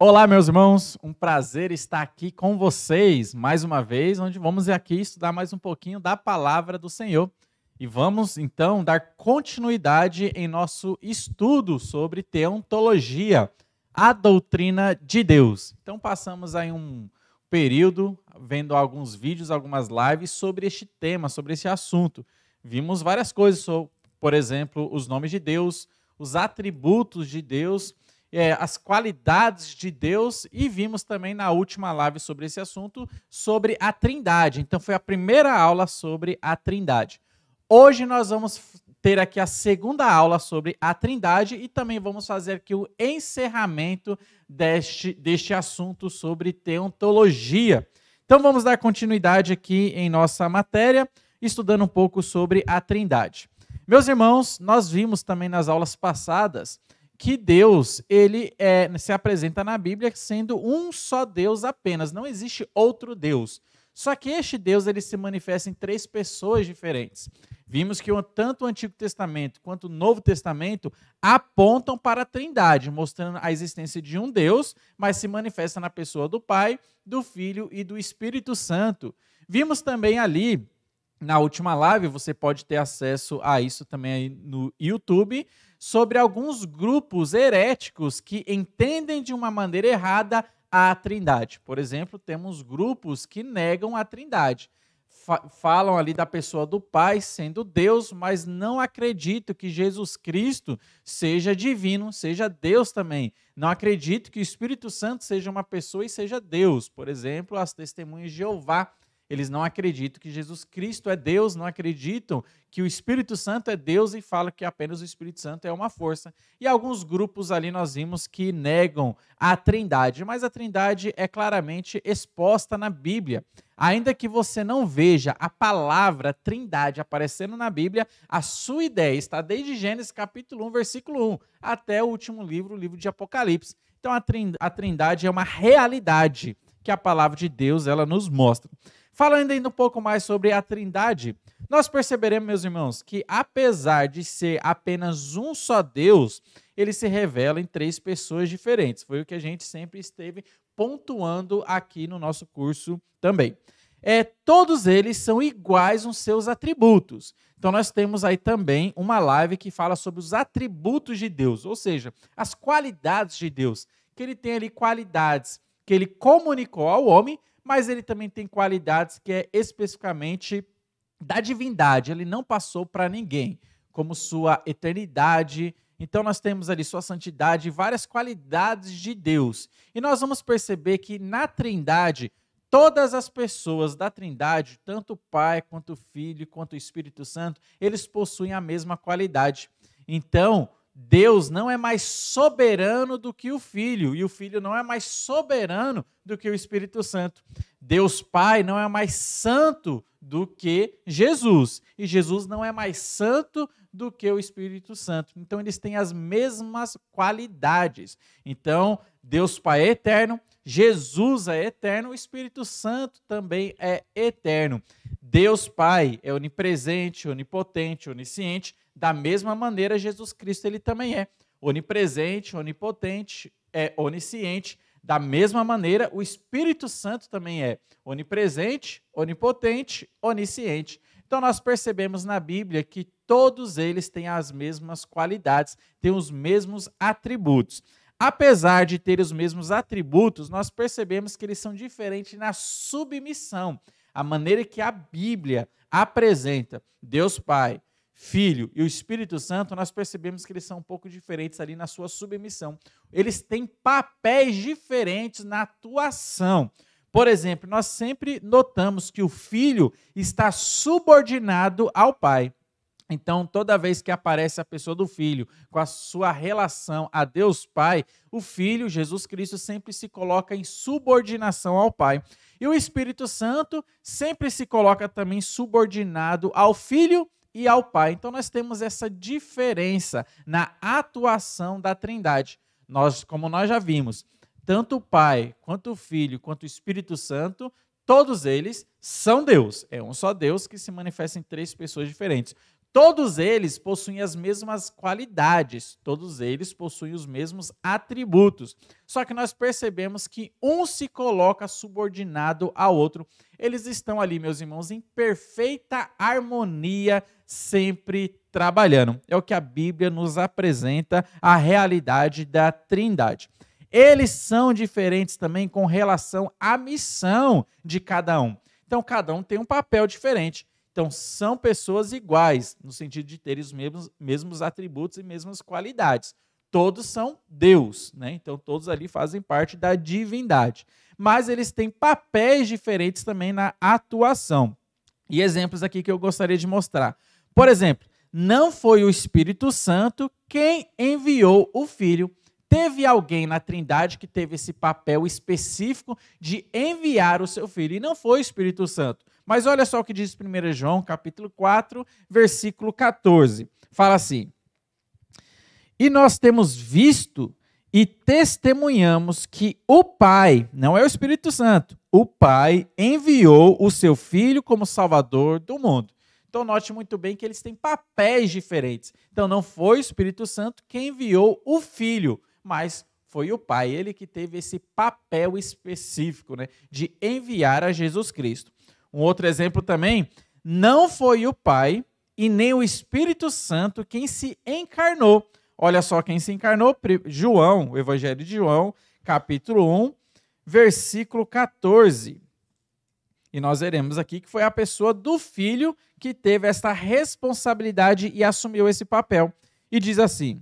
Olá, meus irmãos, um prazer estar aqui com vocês mais uma vez, onde vamos aqui estudar mais um pouquinho da palavra do Senhor. E vamos então dar continuidade em nosso estudo sobre teontologia, a doutrina de Deus. Então, passamos aí um período vendo alguns vídeos, algumas lives sobre este tema, sobre esse assunto. Vimos várias coisas, por exemplo, os nomes de Deus, os atributos de Deus é, as qualidades de Deus e vimos também na última live sobre esse assunto, sobre a Trindade. Então, foi a primeira aula sobre a Trindade. Hoje nós vamos ter aqui a segunda aula sobre a Trindade e também vamos fazer aqui o encerramento deste, deste assunto sobre teontologia. Então, vamos dar continuidade aqui em nossa matéria, estudando um pouco sobre a Trindade. Meus irmãos, nós vimos também nas aulas passadas que Deus ele é, se apresenta na Bíblia sendo um só Deus apenas, não existe outro Deus. Só que este Deus ele se manifesta em três pessoas diferentes. Vimos que tanto o Antigo Testamento quanto o Novo Testamento apontam para a Trindade, mostrando a existência de um Deus, mas se manifesta na pessoa do Pai, do Filho e do Espírito Santo. Vimos também ali na última live, você pode ter acesso a isso também aí no YouTube, sobre alguns grupos heréticos que entendem de uma maneira errada a Trindade. Por exemplo, temos grupos que negam a Trindade. falam ali da pessoa do Pai sendo Deus, mas não acredito que Jesus Cristo seja divino, seja Deus também. Não acredito que o Espírito Santo seja uma pessoa e seja Deus. Por exemplo, as testemunhas de Jeová eles não acreditam que Jesus Cristo é Deus, não acreditam que o Espírito Santo é Deus e falam que apenas o Espírito Santo é uma força. E alguns grupos ali nós vimos que negam a Trindade, mas a Trindade é claramente exposta na Bíblia. Ainda que você não veja a palavra Trindade aparecendo na Bíblia, a sua ideia está desde Gênesis capítulo 1, versículo 1, até o último livro, o livro de Apocalipse. Então a Trindade é uma realidade que a palavra de Deus ela nos mostra. Falando ainda um pouco mais sobre a Trindade, nós perceberemos, meus irmãos, que apesar de ser apenas um só Deus, ele se revela em três pessoas diferentes. Foi o que a gente sempre esteve pontuando aqui no nosso curso também. É, todos eles são iguais nos seus atributos. Então, nós temos aí também uma live que fala sobre os atributos de Deus, ou seja, as qualidades de Deus, que ele tem ali qualidades que ele comunicou ao homem, mas ele também tem qualidades que é especificamente da divindade, ele não passou para ninguém, como sua eternidade. Então nós temos ali sua santidade, várias qualidades de Deus. E nós vamos perceber que na Trindade todas as pessoas da Trindade, tanto o Pai, quanto o Filho, quanto o Espírito Santo, eles possuem a mesma qualidade. Então, Deus não é mais soberano do que o Filho, e o Filho não é mais soberano do que o Espírito Santo. Deus Pai não é mais santo do que Jesus, e Jesus não é mais santo do que o Espírito Santo. Então, eles têm as mesmas qualidades. Então, Deus Pai é eterno, Jesus é eterno, o Espírito Santo também é eterno. Deus Pai é onipresente, onipotente, onisciente. Da mesma maneira, Jesus Cristo ele também é onipresente, onipotente, é onisciente. Da mesma maneira, o Espírito Santo também é onipresente, onipotente, onisciente. Então nós percebemos na Bíblia que todos eles têm as mesmas qualidades, têm os mesmos atributos. Apesar de ter os mesmos atributos, nós percebemos que eles são diferentes na submissão, a maneira que a Bíblia apresenta Deus Pai, Filho e o Espírito Santo, nós percebemos que eles são um pouco diferentes ali na sua submissão. Eles têm papéis diferentes na atuação. Por exemplo, nós sempre notamos que o filho está subordinado ao pai. Então, toda vez que aparece a pessoa do filho com a sua relação a Deus Pai, o filho, Jesus Cristo, sempre se coloca em subordinação ao Pai. E o Espírito Santo sempre se coloca também subordinado ao filho e ao Pai. Então nós temos essa diferença na atuação da Trindade. Nós, como nós já vimos, tanto o Pai, quanto o Filho, quanto o Espírito Santo, todos eles são Deus. É um só Deus que se manifesta em três pessoas diferentes. Todos eles possuem as mesmas qualidades, todos eles possuem os mesmos atributos. Só que nós percebemos que um se coloca subordinado ao outro. Eles estão ali, meus irmãos, em perfeita harmonia, sempre trabalhando. É o que a Bíblia nos apresenta a realidade da Trindade. Eles são diferentes também com relação à missão de cada um. Então, cada um tem um papel diferente. Então, são pessoas iguais, no sentido de terem os mesmos, mesmos atributos e mesmas qualidades. Todos são Deus, né? Então, todos ali fazem parte da divindade. Mas eles têm papéis diferentes também na atuação. E exemplos aqui que eu gostaria de mostrar. Por exemplo, não foi o Espírito Santo quem enviou o Filho. Teve alguém na Trindade que teve esse papel específico de enviar o seu filho, e não foi o Espírito Santo. Mas olha só o que diz 1 João, capítulo 4, versículo 14. Fala assim: E nós temos visto e testemunhamos que o Pai, não é o Espírito Santo, o Pai enviou o seu Filho como Salvador do mundo. Então, note muito bem que eles têm papéis diferentes. Então, não foi o Espírito Santo quem enviou o Filho, mas foi o Pai, ele que teve esse papel específico né, de enviar a Jesus Cristo. Um outro exemplo também, não foi o Pai e nem o Espírito Santo quem se encarnou. Olha só quem se encarnou, João, o Evangelho de João, capítulo 1, versículo 14. E nós veremos aqui que foi a pessoa do filho que teve esta responsabilidade e assumiu esse papel. E diz assim: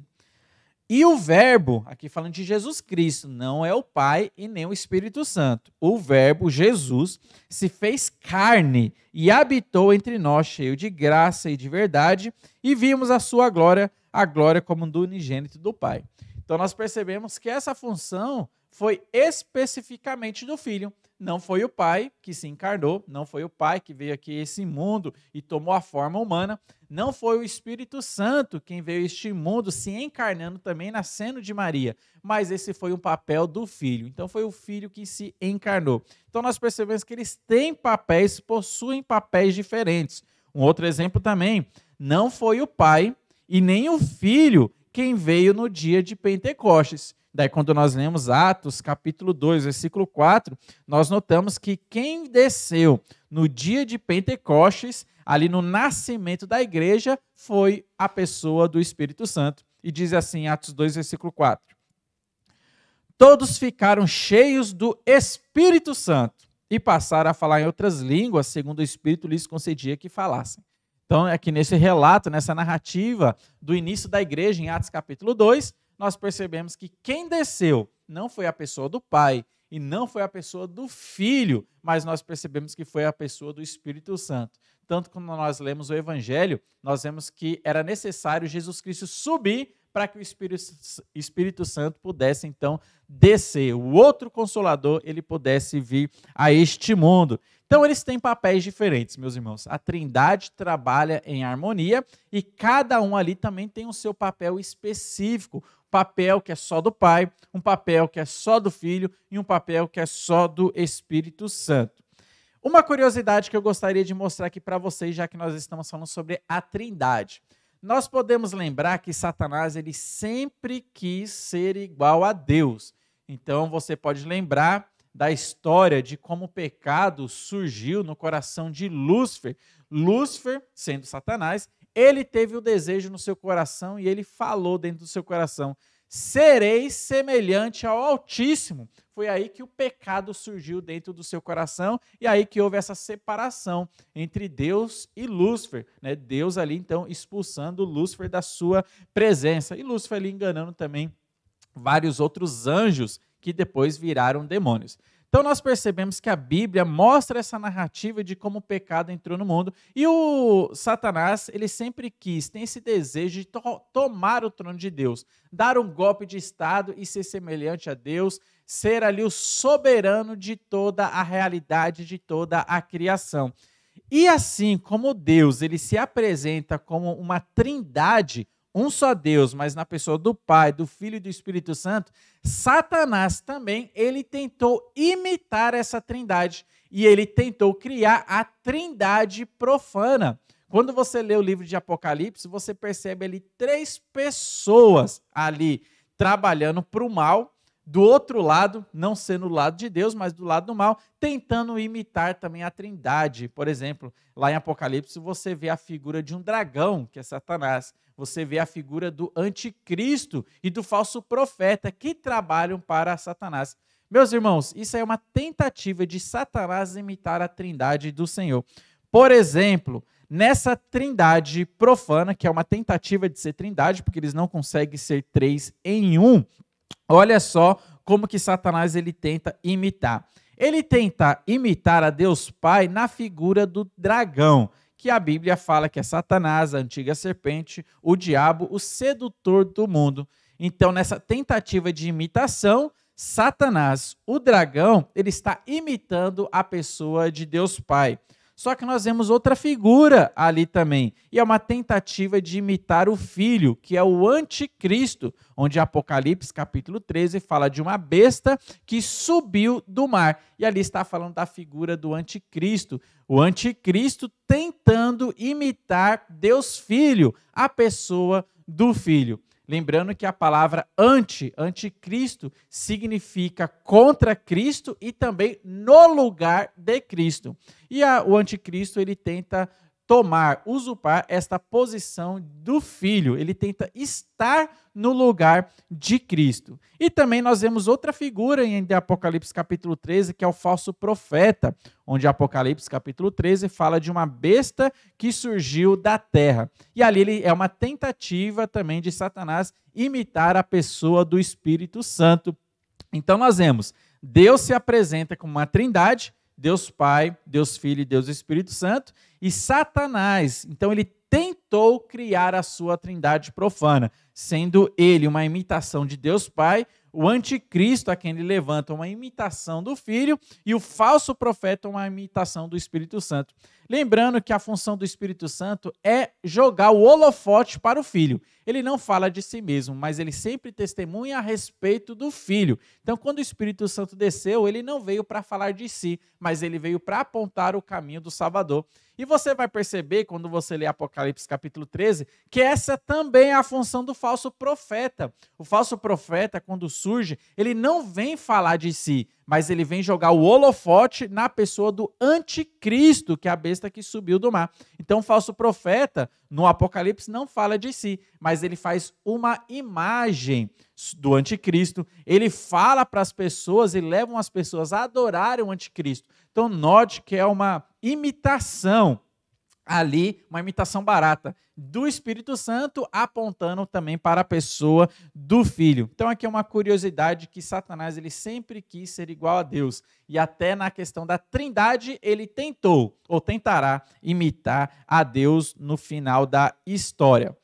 e o Verbo, aqui falando de Jesus Cristo, não é o Pai e nem o Espírito Santo. O Verbo, Jesus, se fez carne e habitou entre nós, cheio de graça e de verdade, e vimos a sua glória, a glória como do unigênito do Pai. Então nós percebemos que essa função foi especificamente do filho. Não foi o pai que se encarnou, não foi o pai que veio aqui a esse mundo e tomou a forma humana, não foi o Espírito Santo quem veio a este mundo se encarnando também, nascendo de Maria, mas esse foi um papel do filho. Então foi o filho que se encarnou. Então nós percebemos que eles têm papéis, possuem papéis diferentes. Um outro exemplo também, não foi o pai e nem o filho quem veio no dia de Pentecostes Daí, quando nós lemos Atos, capítulo 2, versículo 4, nós notamos que quem desceu no dia de Pentecostes, ali no nascimento da igreja, foi a pessoa do Espírito Santo. E diz assim, Atos 2, versículo 4. Todos ficaram cheios do Espírito Santo e passaram a falar em outras línguas, segundo o Espírito lhes concedia que falassem. Então, é que nesse relato, nessa narrativa do início da igreja, em Atos capítulo 2, nós percebemos que quem desceu não foi a pessoa do Pai e não foi a pessoa do Filho, mas nós percebemos que foi a pessoa do Espírito Santo. Tanto quando nós lemos o Evangelho, nós vemos que era necessário Jesus Cristo subir para que o Espírito, Espírito Santo pudesse então descer, o outro consolador, ele pudesse vir a este mundo. Então eles têm papéis diferentes, meus irmãos. A Trindade trabalha em harmonia e cada um ali também tem o seu papel específico, papel que é só do Pai, um papel que é só do Filho e um papel que é só do Espírito Santo. Uma curiosidade que eu gostaria de mostrar aqui para vocês, já que nós estamos falando sobre a Trindade. Nós podemos lembrar que Satanás ele sempre quis ser igual a Deus. Então você pode lembrar da história de como o pecado surgiu no coração de Lúcifer. Lúcifer, sendo Satanás, ele teve o desejo no seu coração e ele falou dentro do seu coração: sereis semelhante ao Altíssimo. Foi aí que o pecado surgiu dentro do seu coração e aí que houve essa separação entre Deus e Lúcifer. Né? Deus ali então expulsando Lúcifer da sua presença e Lúcifer ali enganando também vários outros anjos que depois viraram demônios. Então nós percebemos que a Bíblia mostra essa narrativa de como o pecado entrou no mundo e o Satanás, ele sempre quis, tem esse desejo de to tomar o trono de Deus, dar um golpe de estado e ser semelhante a Deus, ser ali o soberano de toda a realidade, de toda a criação. E assim como Deus, ele se apresenta como uma trindade, um só Deus, mas na pessoa do Pai, do Filho e do Espírito Santo, Satanás também, ele tentou imitar essa trindade e ele tentou criar a trindade profana. Quando você lê o livro de Apocalipse, você percebe ali três pessoas ali trabalhando para o mal do outro lado, não sendo do lado de Deus, mas do lado do mal, tentando imitar também a Trindade. Por exemplo, lá em Apocalipse você vê a figura de um dragão, que é Satanás. Você vê a figura do anticristo e do falso profeta que trabalham para Satanás. Meus irmãos, isso é uma tentativa de Satanás imitar a Trindade do Senhor. Por exemplo, nessa Trindade profana, que é uma tentativa de ser Trindade, porque eles não conseguem ser três em um, Olha só como que Satanás ele tenta imitar. Ele tenta imitar a Deus Pai na figura do dragão, que a Bíblia fala que é Satanás, a antiga serpente, o diabo, o sedutor do mundo. Então, nessa tentativa de imitação, Satanás, o dragão, ele está imitando a pessoa de Deus Pai. Só que nós vemos outra figura ali também, e é uma tentativa de imitar o filho, que é o anticristo, onde Apocalipse capítulo 13 fala de uma besta que subiu do mar. E ali está falando da figura do anticristo, o anticristo tentando imitar Deus filho, a pessoa do filho. Lembrando que a palavra anti, anticristo, significa contra Cristo e também no lugar de Cristo. E a, o anticristo ele tenta tomar, usurpar esta posição do filho. Ele tenta estar no lugar de Cristo. E também nós vemos outra figura em Apocalipse capítulo 13, que é o falso profeta, onde Apocalipse capítulo 13 fala de uma besta que surgiu da terra. E ali ele é uma tentativa também de Satanás imitar a pessoa do Espírito Santo. Então nós vemos, Deus se apresenta como uma trindade, Deus Pai, Deus Filho e Deus Espírito Santo, e Satanás. Então ele tentou criar a sua trindade profana, sendo ele uma imitação de Deus Pai, o anticristo a quem ele levanta uma imitação do Filho e o falso profeta uma imitação do Espírito Santo. Lembrando que a função do Espírito Santo é jogar o holofote para o filho. Ele não fala de si mesmo, mas ele sempre testemunha a respeito do filho. Então, quando o Espírito Santo desceu, ele não veio para falar de si, mas ele veio para apontar o caminho do Salvador. E você vai perceber, quando você lê Apocalipse capítulo 13, que essa também é a função do falso profeta. O falso profeta, quando surge, ele não vem falar de si, mas ele vem jogar o holofote na pessoa do anticristo, que é a besta que subiu do mar. Então, o falso profeta, no Apocalipse, não fala de si, mas ele faz uma imagem do anticristo, ele fala para as pessoas e leva as pessoas a adorarem o anticristo. Então, note que é uma imitação ali uma imitação barata do Espírito Santo, apontando também para a pessoa do Filho. Então aqui é uma curiosidade que Satanás ele sempre quis ser igual a Deus e até na questão da Trindade ele tentou ou tentará imitar a Deus no final da história.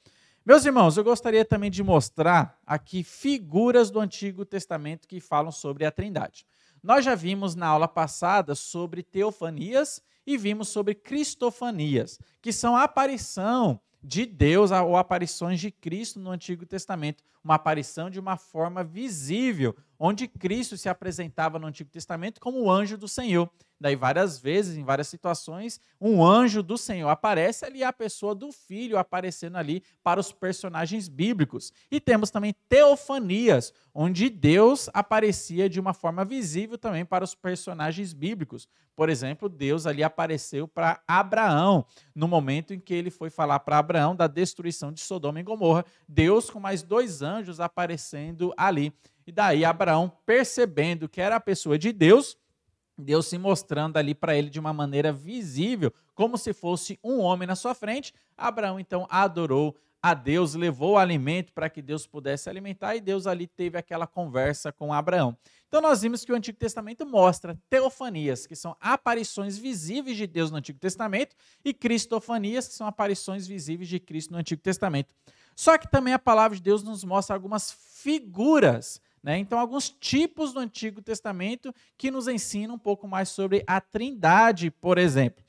Meus irmãos, eu gostaria também de mostrar aqui figuras do Antigo Testamento que falam sobre a Trindade. Nós já vimos na aula passada sobre teofanias e vimos sobre cristofanias, que são a aparição de Deus ou aparições de Cristo no Antigo Testamento, uma aparição de uma forma visível, onde Cristo se apresentava no Antigo Testamento como o anjo do Senhor. Daí, várias vezes, em várias situações, um anjo do Senhor aparece ali, a pessoa do filho aparecendo ali para os personagens bíblicos. E temos também teofanias, onde Deus aparecia de uma forma visível também para os personagens bíblicos. Por exemplo, Deus ali apareceu para Abraão, no momento em que ele foi falar para Abraão da destruição de Sodoma e Gomorra. Deus com mais dois anjos aparecendo ali. E daí Abraão, percebendo que era a pessoa de Deus, Deus se mostrando ali para ele de uma maneira visível, como se fosse um homem na sua frente. Abraão então adorou a Deus, levou o alimento para que Deus pudesse alimentar e Deus ali teve aquela conversa com Abraão. Então nós vimos que o Antigo Testamento mostra teofanias, que são aparições visíveis de Deus no Antigo Testamento, e cristofanias, que são aparições visíveis de Cristo no Antigo Testamento. Só que também a palavra de Deus nos mostra algumas figuras né? Então, alguns tipos do Antigo Testamento que nos ensinam um pouco mais sobre a Trindade, por exemplo.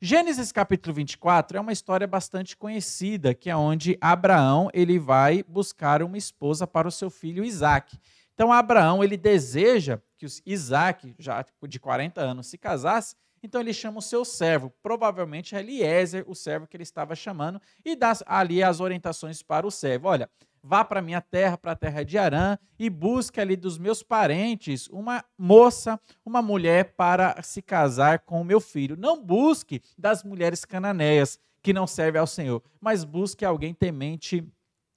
Gênesis capítulo 24 é uma história bastante conhecida, que é onde Abraão ele vai buscar uma esposa para o seu filho Isaac. Então, Abraão ele deseja que Isaac, já de 40 anos, se casasse, então ele chama o seu servo, provavelmente é Eliezer, o servo que ele estava chamando, e dá ali as orientações para o servo. Olha, vá para minha terra, para a terra de Arã, e busque ali dos meus parentes uma moça, uma mulher para se casar com o meu filho. Não busque das mulheres cananeias que não servem ao Senhor, mas busque alguém temente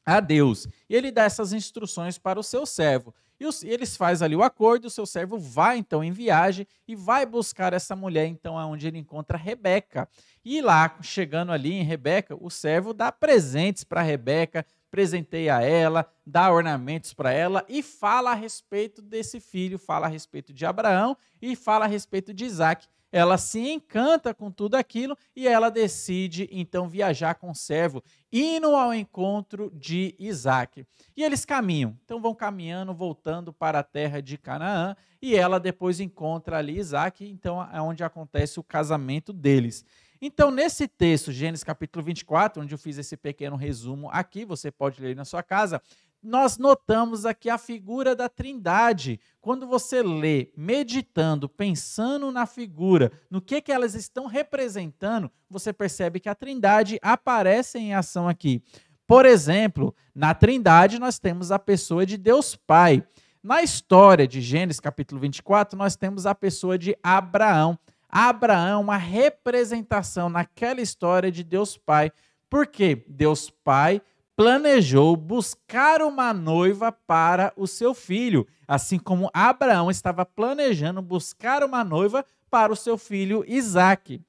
a Deus. E ele dá essas instruções para o seu servo. E os, eles fazem ali o acordo, o seu servo vai então em viagem e vai buscar essa mulher, então, aonde ele encontra Rebeca. E lá, chegando ali em Rebeca, o servo dá presentes para Rebeca, presenteia ela, dá ornamentos para ela e fala a respeito desse filho, fala a respeito de Abraão e fala a respeito de Isaac. Ela se encanta com tudo aquilo e ela decide então viajar com o servo, indo ao encontro de Isaac. E eles caminham, então vão caminhando, voltando para a terra de Canaã, e ela depois encontra ali Isaac, então é onde acontece o casamento deles. Então, nesse texto, Gênesis capítulo 24, onde eu fiz esse pequeno resumo aqui, você pode ler na sua casa, nós notamos aqui a figura da Trindade. Quando você lê, meditando, pensando na figura, no que, que elas estão representando, você percebe que a Trindade aparece em ação aqui. Por exemplo, na Trindade nós temos a pessoa de Deus Pai. Na história de Gênesis capítulo 24, nós temos a pessoa de Abraão. Abraão, é uma representação naquela história de Deus Pai. Por quê? Deus Pai planejou buscar uma noiva para o seu filho, assim como Abraão estava planejando buscar uma noiva para o seu filho Isaque.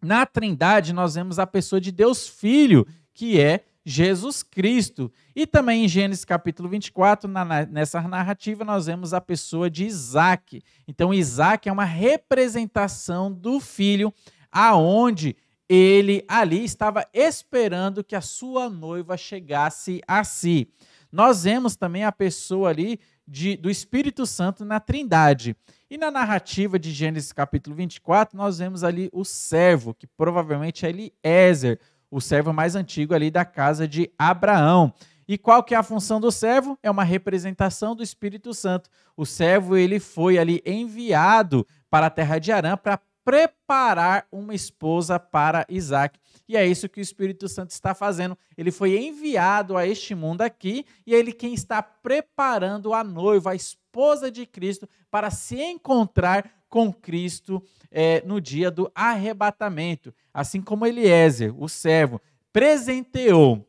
Na Trindade, nós vemos a pessoa de Deus Filho, que é Jesus Cristo. E também em Gênesis capítulo 24, na, nessa narrativa, nós vemos a pessoa de Isaac. Então, Isaac é uma representação do filho, aonde ele ali estava esperando que a sua noiva chegasse a si. Nós vemos também a pessoa ali de, do Espírito Santo na Trindade. E na narrativa de Gênesis capítulo 24, nós vemos ali o servo, que provavelmente é Eliezer, o servo mais antigo ali da casa de Abraão. E qual que é a função do servo? É uma representação do Espírito Santo. O servo ele foi ali enviado para a terra de Arã para preparar uma esposa para Isaac. E é isso que o Espírito Santo está fazendo. Ele foi enviado a este mundo aqui e é ele quem está preparando a noiva, a esposa de Cristo, para se encontrar com Cristo é, no dia do arrebatamento. Assim como Eliezer, o servo, presenteou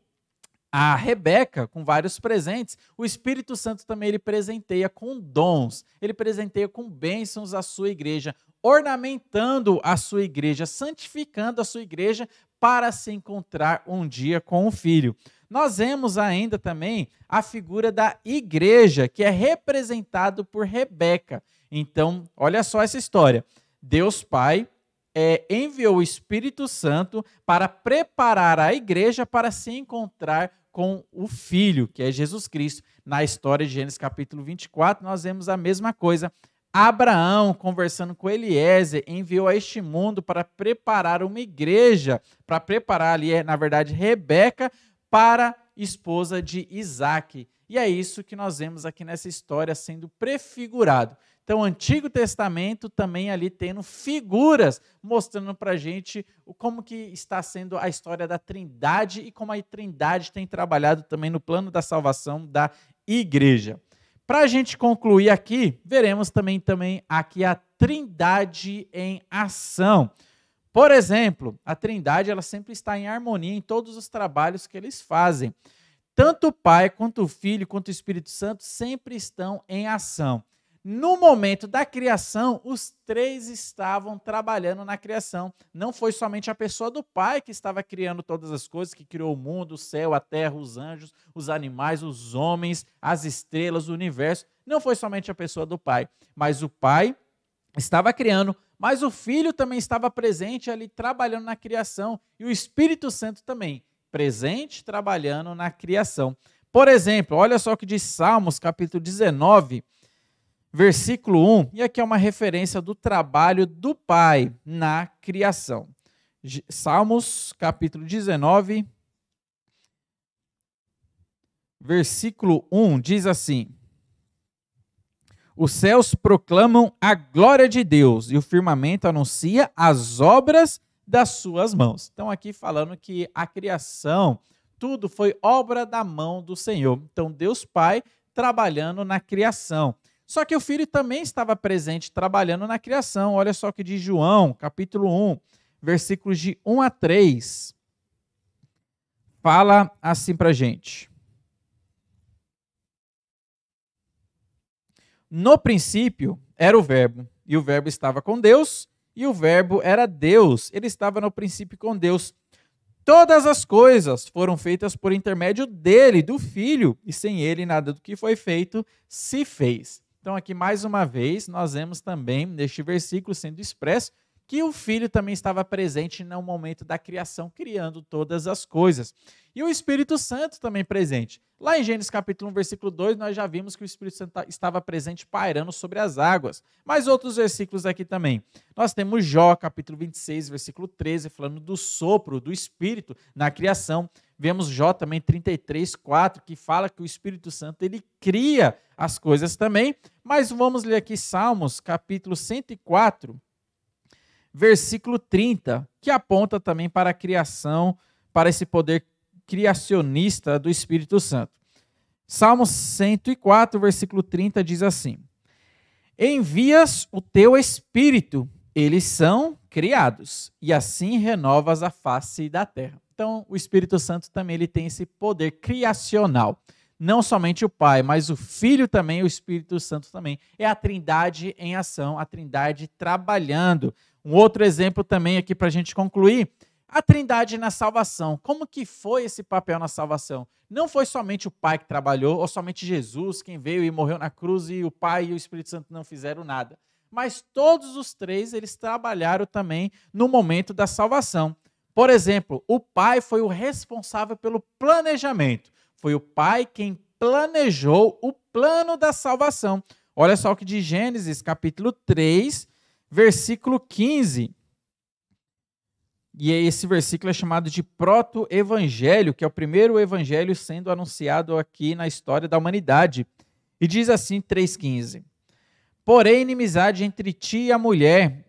a Rebeca com vários presentes, o Espírito Santo também ele presenteia com dons, ele presenteia com bênçãos a sua igreja, ornamentando a sua igreja, santificando a sua igreja para se encontrar um dia com o Filho. Nós vemos ainda também a figura da igreja, que é representado por Rebeca. Então, olha só essa história. Deus Pai é, enviou o Espírito Santo para preparar a igreja para se encontrar com o Filho, que é Jesus Cristo. Na história de Gênesis capítulo 24, nós vemos a mesma coisa. Abraão, conversando com Eliezer, enviou a este mundo para preparar uma igreja, para preparar ali, na verdade, Rebeca para esposa de Isaac. E é isso que nós vemos aqui nessa história sendo prefigurado. Então, o Antigo Testamento também ali tendo figuras mostrando para a gente como que está sendo a história da Trindade e como a Trindade tem trabalhado também no plano da salvação da Igreja. Para a gente concluir aqui, veremos também, também aqui a Trindade em ação. Por exemplo, a Trindade ela sempre está em harmonia em todos os trabalhos que eles fazem. Tanto o Pai, quanto o Filho, quanto o Espírito Santo sempre estão em ação. No momento da criação, os três estavam trabalhando na criação. Não foi somente a pessoa do Pai que estava criando todas as coisas, que criou o mundo, o céu, a terra, os anjos, os animais, os homens, as estrelas, o universo. Não foi somente a pessoa do Pai, mas o Pai estava criando, mas o Filho também estava presente ali trabalhando na criação e o Espírito Santo também presente trabalhando na criação. Por exemplo, olha só o que diz Salmos, capítulo 19, versículo 1, e aqui é uma referência do trabalho do Pai na criação. Salmos, capítulo 19, versículo 1 diz assim: Os céus proclamam a glória de Deus e o firmamento anuncia as obras das suas mãos. Então, aqui falando que a criação, tudo foi obra da mão do Senhor. Então, Deus Pai trabalhando na criação. Só que o filho também estava presente trabalhando na criação. Olha só o que diz João, capítulo 1, versículos de 1 a 3. Fala assim para gente. No princípio era o Verbo, e o Verbo estava com Deus, e o Verbo era Deus. Ele estava no princípio com Deus. Todas as coisas foram feitas por intermédio dele, do Filho, e sem ele nada do que foi feito se fez. Então, aqui mais uma vez, nós vemos também neste versículo sendo expresso que o Filho também estava presente no momento da criação, criando todas as coisas. E o Espírito Santo também presente. Lá em Gênesis capítulo 1, versículo 2, nós já vimos que o Espírito Santo estava presente pairando sobre as águas. Mas outros versículos aqui também. Nós temos Jó, capítulo 26, versículo 13, falando do sopro do Espírito na criação. Vemos Jó também 33, 4, que fala que o Espírito Santo ele cria as coisas também. Mas vamos ler aqui Salmos, capítulo 104, versículo 30, que aponta também para a criação, para esse poder criacionista do Espírito Santo. Salmos 104, versículo 30 diz assim: Envias o teu espírito, eles são criados, e assim renovas a face da terra. Então, o Espírito Santo também ele tem esse poder criacional. Não somente o Pai, mas o Filho também, o Espírito Santo também. É a Trindade em ação, a Trindade trabalhando. Um outro exemplo também aqui para a gente concluir a Trindade na salvação. Como que foi esse papel na salvação? Não foi somente o Pai que trabalhou, ou somente Jesus quem veio e morreu na cruz e o Pai e o Espírito Santo não fizeram nada. Mas todos os três eles trabalharam também no momento da salvação. Por exemplo, o pai foi o responsável pelo planejamento. Foi o pai quem planejou o plano da salvação. Olha só o que diz Gênesis, capítulo 3, versículo 15. E é esse versículo é chamado de proto-evangelho, que é o primeiro evangelho sendo anunciado aqui na história da humanidade. E diz assim, 3,15: Porém, inimizade entre ti e a mulher,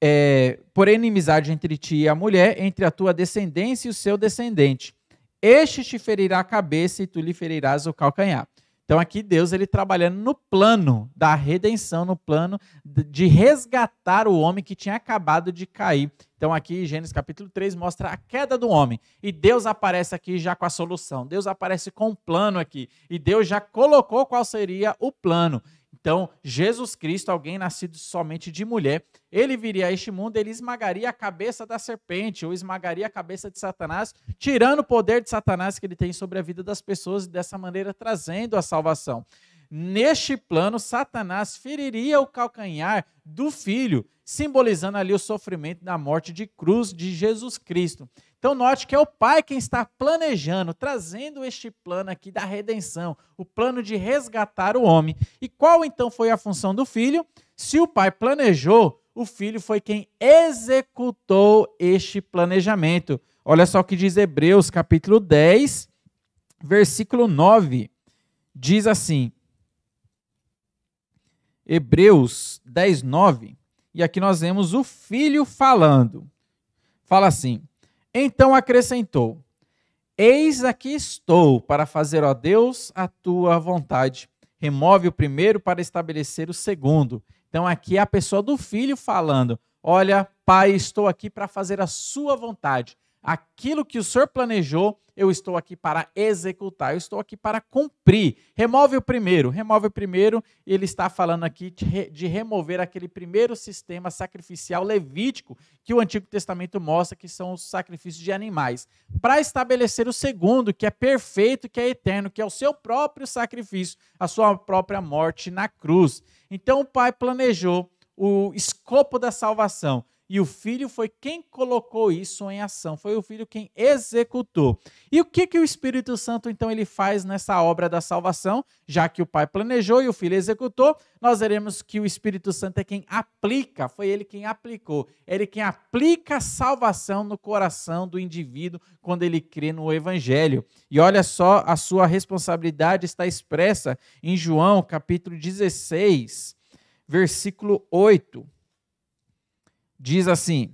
é, por inimizade entre ti e a mulher, entre a tua descendência e o seu descendente. Este te ferirá a cabeça e tu lhe ferirás o calcanhar. Então aqui Deus ele trabalhando no plano da redenção, no plano de resgatar o homem que tinha acabado de cair. Então aqui Gênesis capítulo 3 mostra a queda do homem e Deus aparece aqui já com a solução. Deus aparece com um plano aqui e Deus já colocou qual seria o plano. Então, Jesus Cristo, alguém nascido somente de mulher, ele viria a este mundo, ele esmagaria a cabeça da serpente, ou esmagaria a cabeça de Satanás, tirando o poder de Satanás que ele tem sobre a vida das pessoas e dessa maneira trazendo a salvação. Neste plano, Satanás feriria o calcanhar do filho, simbolizando ali o sofrimento da morte de cruz de Jesus Cristo. Então, note que é o Pai quem está planejando, trazendo este plano aqui da redenção, o plano de resgatar o homem. E qual então foi a função do filho? Se o Pai planejou, o filho foi quem executou este planejamento. Olha só o que diz Hebreus, capítulo 10, versículo 9. Diz assim: Hebreus 10, 9. E aqui nós vemos o filho falando. Fala assim: Então acrescentou: Eis aqui estou para fazer, ó Deus, a tua vontade. Remove o primeiro para estabelecer o segundo. Então aqui é a pessoa do filho falando: Olha, pai, estou aqui para fazer a sua vontade. Aquilo que o Senhor planejou, eu estou aqui para executar, eu estou aqui para cumprir. Remove o primeiro, remove o primeiro, ele está falando aqui de remover aquele primeiro sistema sacrificial levítico que o Antigo Testamento mostra que são os sacrifícios de animais, para estabelecer o segundo, que é perfeito, que é eterno, que é o seu próprio sacrifício, a sua própria morte na cruz. Então o Pai planejou o escopo da salvação e o filho foi quem colocou isso em ação, foi o filho quem executou. E o que, que o Espírito Santo, então, ele faz nessa obra da salvação? Já que o pai planejou e o filho executou, nós veremos que o Espírito Santo é quem aplica, foi ele quem aplicou, é ele quem aplica a salvação no coração do indivíduo quando ele crê no Evangelho. E olha só, a sua responsabilidade está expressa em João capítulo 16, versículo 8 diz assim: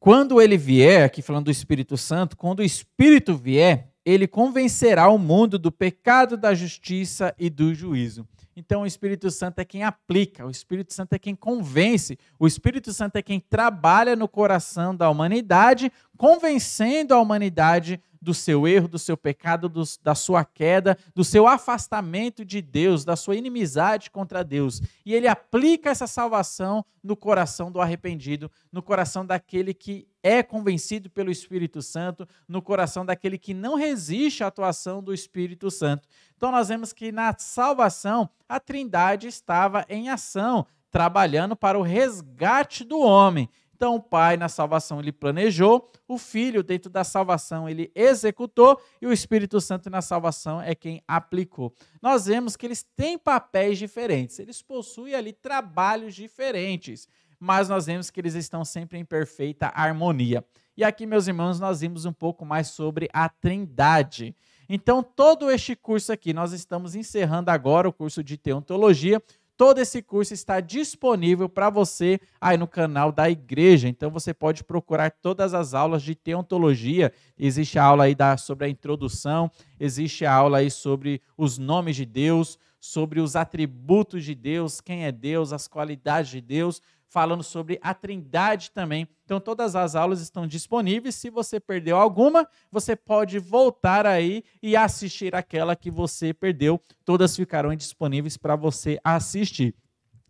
Quando ele vier, aqui falando do Espírito Santo, quando o Espírito vier, ele convencerá o mundo do pecado, da justiça e do juízo. Então, o Espírito Santo é quem aplica, o Espírito Santo é quem convence, o Espírito Santo é quem trabalha no coração da humanidade convencendo a humanidade do seu erro, do seu pecado, do, da sua queda, do seu afastamento de Deus, da sua inimizade contra Deus. E ele aplica essa salvação no coração do arrependido, no coração daquele que é convencido pelo Espírito Santo, no coração daquele que não resiste à atuação do Espírito Santo. Então nós vemos que na salvação a Trindade estava em ação, trabalhando para o resgate do homem. Então, o Pai, na salvação, ele planejou, o Filho, dentro da salvação, ele executou, e o Espírito Santo, na salvação, é quem aplicou. Nós vemos que eles têm papéis diferentes, eles possuem ali trabalhos diferentes, mas nós vemos que eles estão sempre em perfeita harmonia. E aqui, meus irmãos, nós vimos um pouco mais sobre a Trindade. Então, todo este curso aqui, nós estamos encerrando agora o curso de Teontologia. Todo esse curso está disponível para você aí no canal da igreja. Então você pode procurar todas as aulas de teontologia. Existe a aula aí da, sobre a introdução, existe a aula aí sobre os nomes de Deus, sobre os atributos de Deus, quem é Deus, as qualidades de Deus falando sobre a Trindade também. Então, todas as aulas estão disponíveis. Se você perdeu alguma, você pode voltar aí e assistir aquela que você perdeu. Todas ficarão disponíveis para você assistir.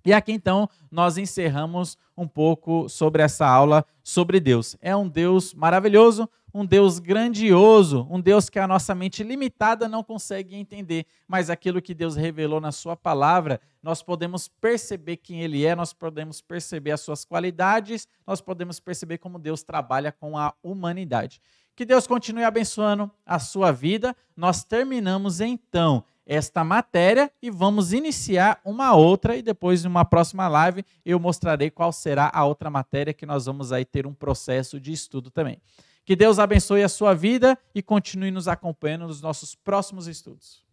E aqui então nós encerramos um pouco sobre essa aula sobre Deus. É um Deus maravilhoso, um Deus grandioso, um Deus que a nossa mente limitada não consegue entender, mas aquilo que Deus revelou na sua palavra, nós podemos perceber quem ele é, nós podemos perceber as suas qualidades, nós podemos perceber como Deus trabalha com a humanidade. Que Deus continue abençoando a sua vida. Nós terminamos então esta matéria e vamos iniciar uma outra e depois em uma próxima live eu mostrarei qual será a outra matéria que nós vamos aí ter um processo de estudo também. Que Deus abençoe a sua vida e continue nos acompanhando nos nossos próximos estudos.